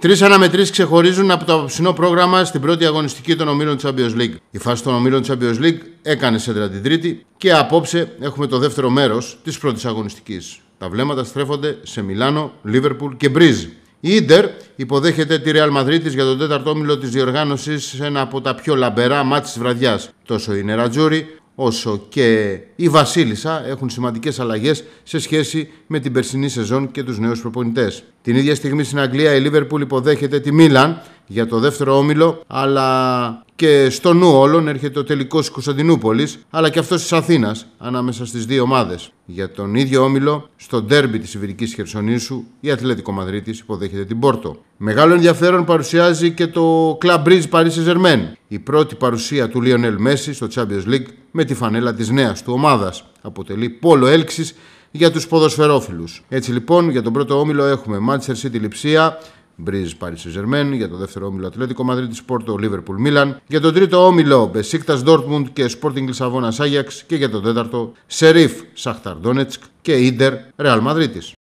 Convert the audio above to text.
Τρει αναμετρήσει ξεχωρίζουν από το απόψινό πρόγραμμα στην πρώτη αγωνιστική των ομίλων Champions League. Η φάση των ομίλων Champions League έκανε σέντρα την Τρίτη και απόψε έχουμε το δεύτερο μέρος της πρώτης αγωνιστικής. Τα βλέμματα στρέφονται σε Μιλάνο, Λίβερπουλ και Μπρίζ. Η Ιντερ υποδέχεται τη Ρεάλ Μαδρίτη για τον τέταρτο όμιλο της διοργάνωσης σε ένα από τα πιο λαμπερά μάτια της βραδιάς. Τόσο η Νερατζούρι, όσο και η Βασίλισσα έχουν σημαντικές αλλαγές σε σχέση με την περσινή σεζόν και τους νέους προπονητές. Την ίδια στιγμή στην Αγγλία η Λίβερπουλ υποδέχεται τη Μίλαν για το δεύτερο όμιλο, αλλά και στο νου όλων έρχεται ο τελικός της Κωνσταντινούπολης, αλλά και αυτός της Αθήνας ανάμεσα στις δύο ομάδες. Για τον ίδιο όμιλο, στο ντέρμπι της Ιβυρικής Χερσονήσου, η Αθλητικό Μαδρίτης υποδέχεται την Πόρτο. Μεγάλο ενδιαφέρον παρουσιάζει και το Club Bridge Paris Saint-Germain, η πρώτη παρουσία του Λίονελ Μέση στο Champions League με τη φανέλα της νέας του ομάδας. Αποτελεί πόλο έλξης για τους ποδοσφαιρόφιλους. Έτσι λοιπόν, για τον πρώτο όμιλο έχουμε Manchester City Λιψία, Μπρίζ Πάρι Σεζερμέν, για το δεύτερο όμιλο Ατλέτικο Μαδρίτη Πόρτο Λίβερπουλ Μίλαν, για το τρίτο όμιλο Μπεσίκτα Ντόρτμουντ και Σπόρτινγκ Λισαβόνα Άγιαξ και για το τέταρτο Σερίφ Σαχταρ Ντόνετσκ και Ιντερ Ρεάλ Μαδρίτη.